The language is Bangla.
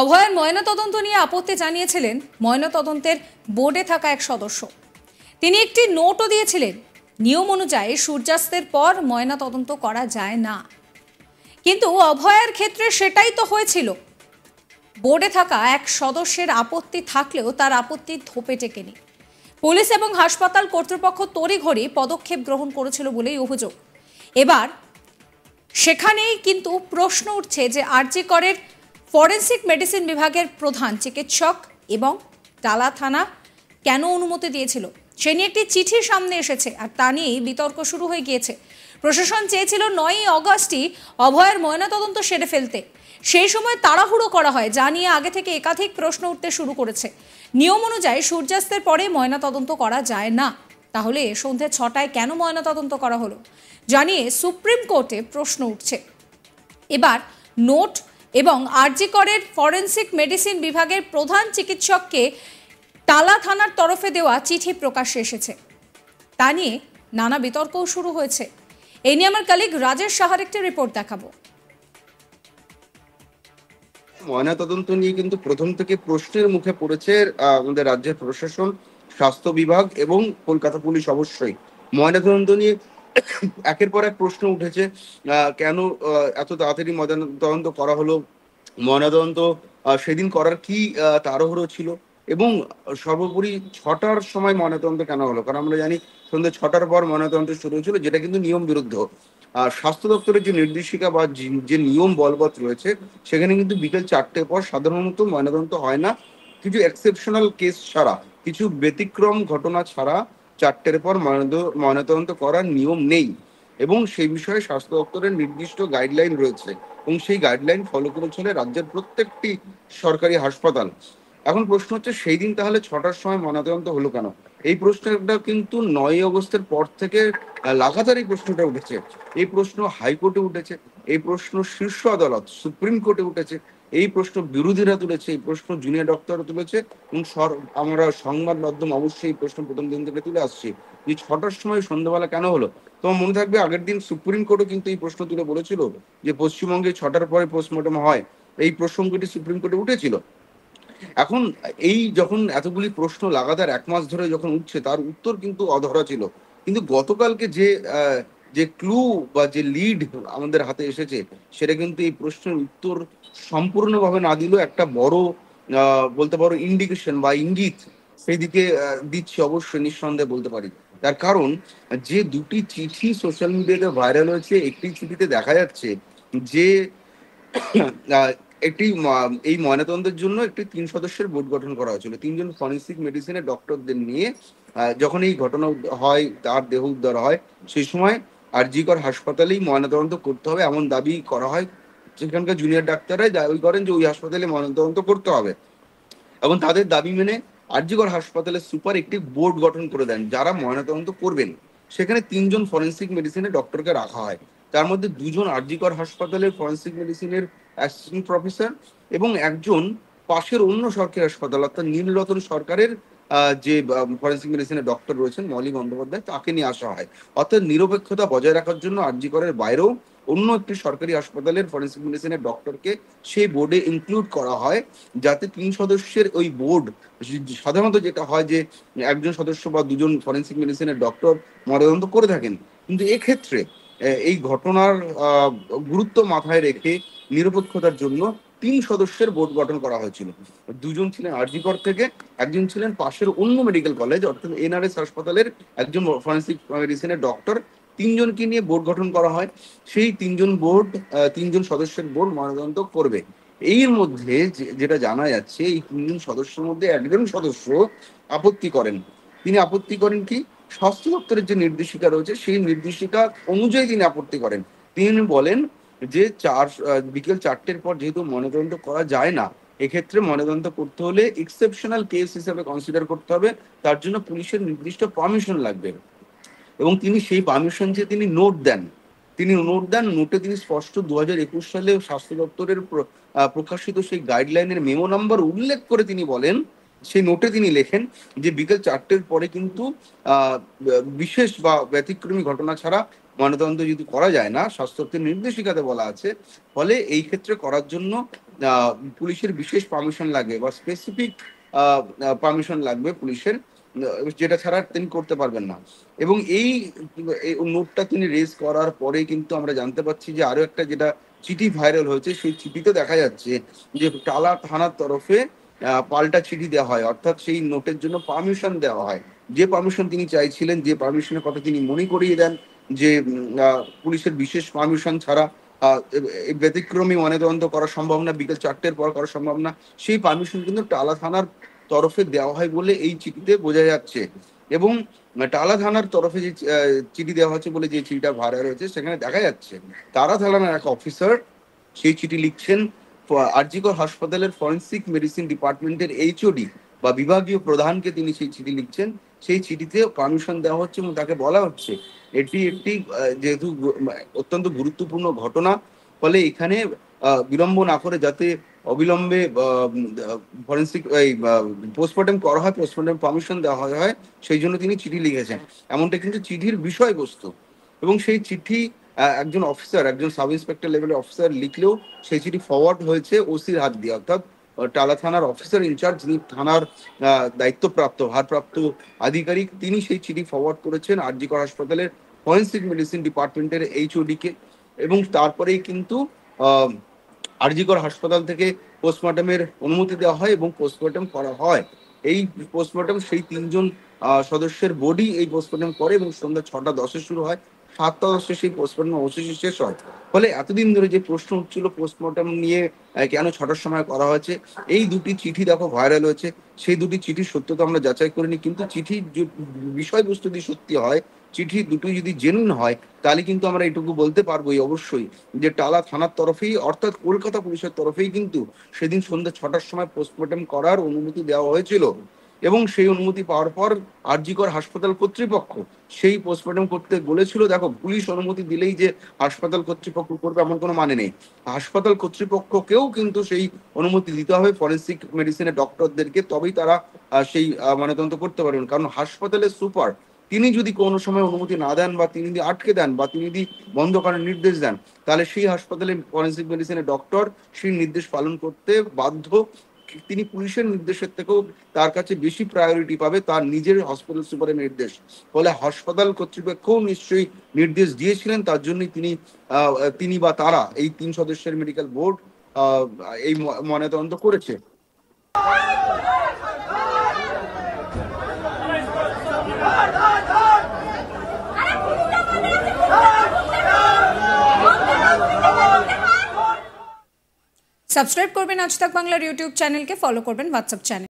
অভয়ের ময়নাতদন্ত নিয়ে আপত্তি জানিয়েছিলেন ময়নাতদন্তের বোর্ডে থাকা এক সদস্য তিনি একটি নোটও দিয়েছিলেন নিয়ম অনুযায়ী সূর্যাস্তের পর ময়নাতদন্ত করা যায় না কিন্তু অভয়ের ক্ষেত্রে সেটাই তো হয়েছিল বোর্ডে থাকা এক সদস্যের আপত্তি থাকলেও তার আপত্তি ধোপে টেকেনি পুলিশ এবং হাসপাতাল কর্তৃপক্ষ তড়িঘড়ি পদক্ষেপ গ্রহণ করেছিল বলেই অভিযোগ এবার সেখানেই কিন্তু প্রশ্ন উঠছে যে আরজি করের ফরেন্সিক মেডিসিন বিভাগের প্রধান চিকিৎসক এবং টালা থানা কেন অনুমতি দিয়েছিল সে নিয়ে একটি চিঠি সামনে এসেছে আর তা নিয়েই বিতর্ক শুরু হয়ে গিয়েছে প্রশাসন চেয়েছিল নয়ই অগস্টই অভয়ের ময়নাতদন্ত সেরে ফেলতে সেই সময় তাড়াহুড়ো করা হয় যা নিয়ে আগে থেকে একাধিক প্রশ্ন উঠতে শুরু করেছে নিয়ম অনুযায়ী সূর্যাস্তের পরে ময়নাতদন্ত করা যায় না তাহলে সন্ধে ছটায় কেন ময়নাতদন্ত করা হলো জানিয়ে সুপ্রিম কোর্টে প্রশ্ন উঠছে এবার নোট এবং আরজিকরের ফরেন্সিক মেডিসিন বিভাগের প্রধান চিকিৎসককে টালা থানার তরফে দেওয়া চিঠি প্রকাশ্যে এসেছে তা নিয়ে নানা বিতর্কও শুরু হয়েছে এই নিয়ে আমার কালিগ রাজেশ সাহার একটি রিপোর্ট দেখাবো ময়নাতদন্ত নিয়ে কিন্তু প্রথম থেকে প্রশ্নের মুখে পড়েছে আমাদের রাজ্যের প্রশাসন স্বাস্থ্য বিভাগ এবং কলকাতা পুলিশ অবশ্যই ময়নাতদন্ত নিয়ে একের পর এক প্রশ্ন উঠেছে কেন এত তাড়াতাড়ি ময়দান তদন্ত করা হলো ময়নাতদন্ত সেদিন করার কি তাড়াহুড়ো ছিল এবং সর্বোপরি ছটার সময় ময়নাতদন্ত কেন হলো কারণ আমরা জানি সন্ধ্যে ছটার পর ময়নাতদন্ত শুরু হয়েছিল যেটা কিন্তু নিয়ম বিরুদ্ধ আর স্বাস্থ্য দপ্তরের যে নির্দেশিকা বা যে নিয়ম বলবৎ রয়েছে সেখানে কিন্তু বিকেল চারটে পর সাধারণত ময়নাতদন্ত হয় না কিছু এক্সেপশনাল কেস ছাড়া কিছু ব্যতিক্রম ঘটনা ছাড়া চারটের পর ময়নাতদন্ত করার নিয়ম নেই এবং সেই বিষয়ে স্বাস্থ্য দপ্তরের নির্দিষ্ট গাইডলাইন রয়েছে এবং সেই গাইডলাইন ফলো করে চলে রাজ্যের প্রত্যেকটি সরকারি হাসপাতাল এখন প্রশ্ন হচ্ছে সেই দিন তাহলে ছটার সময় ময়নাতদন্ত হলো কেন এই প্রশ্নটা কিন্তু নয় অগস্টের পর থেকে লাগাতার এই প্রশ্নটা উঠেছে এই প্রশ্ন হাইকোর্টে উঠেছে এই প্রশ্ন শীর্ষ আদালত সুপ্রিম কোর্টে উঠেছে এই প্রশ্ন বিরোধীরা তুলেছে এই প্রশ্ন জুনিয়র ডক্টর তুলেছে এবং আমরা সংবাদ মাধ্যম অবশ্যই এই প্রশ্ন প্রথম দিন থেকে তুলে আসছি যে ছটার সময় সন্ধ্যাবেলা কেন হলো তোমার মনে থাকবে আগের দিন সুপ্রিম কোর্টও কিন্তু এই প্রশ্ন তুলে বলেছিল যে পশ্চিমবঙ্গে ছটার পরে পোস্টমর্টম হয় এই প্রসঙ্গটি সুপ্রিম কোর্টে উঠেছিল এখন এই যখন এতগুলি প্রশ্ন লাগাতার এক মাস ধরে যখন উঠছে তার উত্তর কিন্তু অধরা ছিল কিন্তু গতকালকে যে যে ক্লু বা যে লিড আমাদের হাতে এসেছে সেটা কিন্তু এই প্রশ্নের উত্তর সম্পূর্ণভাবে না দিলেও একটা বড় বলতে পারো ইন্ডিকেশন বা ইঙ্গিত সেই দিকে দিচ্ছে অবশ্যই নিঃসন্দেহে বলতে পারি তার কারণ যে দুটি চিঠি সোশ্যাল মিডিয়াতে ভাইরাল হয়েছে একটি চিঠিতে দেখা যাচ্ছে যে একটি এই ময়নাতদন্তের জন্য একটি তিন সদস্যের বোর্ড গঠন করা হয়েছিল তিনজন ফরেন্সিক মেডিসিনের ডক্টরদের নিয়ে যখন এই ঘটনা হয় তার দেহ উদ্ধার হয় সেই সময় আরজিকর হাসপাতালেই ময়নাতদন্ত করতে হবে এমন দাবি করা হয় সেখানকার জুনিয়র ডাক্তাররাই দাবি করেন যে ওই হাসপাতালে ময়নাতদন্ত করতে হবে এবং তাদের দাবি মেনে আরজিগড় হাসপাতালের সুপার একটি বোর্ড গঠন করে দেন যারা ময়নাতদন্ত করবেন সেখানে তিনজন ফরেন্সিক মেডিসিনের ডক্টরকে রাখা হয় তার মধ্যে দুজন আরজিকর হাসপাতালের ফরেন্সিক মেডিসিনের অ্যাসিস্ট্যান্ট প্রফেসর এবং একজন পাশের অন্য সরকারি হাসপাতাল অর্থাৎ নীলরতন সরকারের যে ফরেন্সিক মেডিসিনের ডক্টর রয়েছেন মলি বন্দ্যোপাধ্যায় তাকে নিয়ে আসা হয় অর্থাৎ নিরপেক্ষতা বজায় রাখার জন্য আরজি করের বাইরেও অন্য একটি সরকারি হাসপাতালের ফরেন্সিক মেডিসিনের ডক্টরকে সেই বোর্ডে ইনক্লুড করা হয় যাতে তিন সদস্যের ওই বোর্ড সাধারণত যেটা হয় যে একজন সদস্য বা দুজন ফরেন্সিক মেডিসিনের ডক্টর মরদন্ত করে থাকেন কিন্তু এক্ষেত্রে এই ঘটনার গুরুত্ব মাথায় রেখে নিরপেক্ষতার জন্য তিন সদস্যের বোর্ড গঠন করা হয়েছিল দুজন ছিলেন আরজিকর থেকে একজন ছিলেন পাশের অন্য মেডিকেল কলেজ অর্থাৎ এনআরএস হাসপাতালের একজন ফরেন্সিক মেডিসিনের ডক্টর তিনজনকে নিয়ে বোর্ড গঠন করা হয় সেই তিনজন বোর্ড তিনজন সদস্যের বোর্ড ময়নাতদন্ত করবে এর মধ্যে যেটা জানা যাচ্ছে এই তিনজন সদস্যের মধ্যে একজন সদস্য আপত্তি করেন তিনি আপত্তি করেন কি স্বাস্থ্য দপ্তরের যে নির্দেশিকা রয়েছে সেই নির্দেশিকা অনুযায়ী তিনি আপত্তি করেন তিনি বলেন যে চার বিকেল চারটের পর যেহেতু ময়নাতদন্ত করা যায় না এক্ষেত্রে ময়নাতদন্ত করতে হলে এক্সেপশনাল কেস হিসেবে কনসিডার করতে হবে তার জন্য পুলিশের নির্দিষ্ট পারমিশন লাগবে এবং তিনি সেই পারমিশন যে তিনি নোট দেন তিনি নোট দেন নোটে তিনি স্পষ্ট দু হাজার একুশ সালে স্বাস্থ্য দপ্তরের প্রকাশিত সেই গাইডলাইনের মেমো নাম্বার উল্লেখ করে তিনি বলেন সেই নোটে তিনি লেখেন যে বিকেল চারটের পরে কিন্তু বিশেষ বা ব্যতিক্রমী ঘটনা ছাড়া ময়নাতদন্ত যদি করা যায় না স্বাস্থ্যের নির্দেশিকাতে বলা আছে ফলে এই ক্ষেত্রে করার জন্য পুলিশের বিশেষ পারমিশন লাগে বা স্পেসিফিক পারমিশন লাগবে পুলিশের যেটা ছাড়া তিনি করতে পারবেন না এবং এই নোটটা তিনি রেজ করার পরে কিন্তু আমরা জানতে পারছি যে আরো একটা যেটা চিঠি ভাইরাল হয়েছে সেই চিঠিতে দেখা যাচ্ছে যে টালা থানার তরফে পাল্টা চিঠি দেওয়া হয় অর্থাৎ সেই নোটের জন্য পারমিশন দেওয়া হয় যে পারমিশন তিনি চাইছিলেন যে পারমিশনের কথা তিনি মনে করিয়ে দেন যে পুলিশের বিশেষ পারমিশন ছাড়া ব্যতিক্রমী ময়নাতদন্ত করা সম্ভব না বিকেল চারটের পর করা সম্ভব না সেই পারমিশন কিন্তু টালা থানার তরফে দেওয়া হয় বলে এই চিঠিতে বোঝা যাচ্ছে এবং টালা থানার তরফে যে চিঠি দেওয়া হচ্ছে বলে যে চিঠিটা ভাড়া রয়েছে সেখানে দেখা যাচ্ছে তারা থানার এক অফিসার সেই চিঠি লিখছেন আরজিকর হাসপাতালের ফরেন্সিক মেডিসিন ডিপার্টমেন্টের এইচওডি বা বিভাগীয় প্রধানকে তিনি সেই চিঠি লিখছেন সেই চিঠিতে পারমিশন দেওয়া হচ্ছে এবং তাকে বলা হচ্ছে এটি একটি যেহেতু অত্যন্ত গুরুত্বপূর্ণ ঘটনা ফলে এখানে বিলম্ব না করে যাতে অবিলম্বে ফরেন্সিক এই পোস্টমর্টম করা হয় পোস্টমর্টম পারমিশন দেওয়া হয় সেই জন্য তিনি চিঠি লিখেছেন এমনটা কিন্তু চিঠির বিষয়বস্তু এবং সেই চিঠি একজন অফিসার একজন সাব ইন্সপেক্টর লেভেলের অফিসার লিখলেও সেই চিঠি ফরওয়ার্ড হয়েছে ওসির হাত দিয়ে অর্থাৎ টালা থানার অফিসার ইনচার্জ যিনি থানার দায়িত্বপ্রাপ্ত ভারপ্রাপ্ত আধিকারিক তিনি সেই চিঠি ফরওয়ার্ড করেছেন আর জিকর হাসপাতালের ফরেন্সিক মেডিসিন ডিপার্টমেন্টের কে এবং তারপরেই কিন্তু আরজিকর হাসপাতাল থেকে পোস্টমর্টমের অনুমতি দেওয়া হয় এবং পোস্টমর্টম করা হয় এই পোস্টমর্টম সেই তিনজন সদস্যের বডি এই পোস্টমর্টম করে এবং সন্ধ্যা ছটা দশে শুরু হয় ফাঁকা অবশ্য সেই পোস্টমর্টম অবশেষে শেষ হয় ফলে এতদিন ধরে যে প্রশ্ন উঠছিল পোস্টমর্টম নিয়ে কেন ছটার সময় করা হয়েছে এই দুটি চিঠি দেখো ভাইরাল হয়েছে সেই দুটি চিঠির সত্য তো আমরা যাচাই করিনি কিন্তু চিঠির বিষয়বস্তু যদি সত্যি হয় চিঠি দুটোই যদি জেনুন হয় তাহলে কিন্তু আমরা এটুকু বলতে পারবো অবশ্যই যে টালা থানার তরফেই অর্থাৎ কলকাতা পুলিশের তরফেই কিন্তু সেদিন সন্ধ্যা ছটার সময় পোস্টমর্টম করার অনুমতি দেওয়া হয়েছিল এবং সেই অনুমতি পাওয়ার পর আরজিকর হাসপাতাল কর্তৃপক্ষ সেই পোস্টমর্টম করতে বলেছিল দেখো পুলিশ অনুমতি দিলেই যে হাসপাতাল কর্তৃপক্ষ করবে এমন কোনো মানে নেই হাসপাতাল কর্তৃপক্ষকেও কিন্তু সেই অনুমতি দিতে হবে ফরেন্সিক মেডিসিনের ডক্টরদেরকে তবেই তারা সেই মানে তদন্ত করতে পারবেন কারণ হাসপাতালের সুপার তিনি যদি কোনো সময় অনুমতি না দেন বা তিনি যদি আটকে দেন বা তিনি যদি বন্ধ করার নির্দেশ দেন তাহলে সেই হাসপাতালে ফরেন্সিক মেডিসিনের ডক্টর সেই নির্দেশ পালন করতে বাধ্য তিনি পুলিশের নির্দেশের থেকেও তার কাছে বেশি প্রায়োরিটি পাবে তার নিজের হসপিটাল সুপারের নির্দেশ ফলে হাসপাতাল কর্তৃপক্ষও নিশ্চয়ই নির্দেশ দিয়েছিলেন তার জন্যই তিনি তিনি বা তারা এই তিন সদস্যের মেডিকেল বোর্ড এই ময়নাতদন্ত করেছে সাবস্ক্রাইব করবেন আজতক বাংলা ইউটিউব চ্যানেলকে ফলো করবেন WhatsApp চ্যানেলকে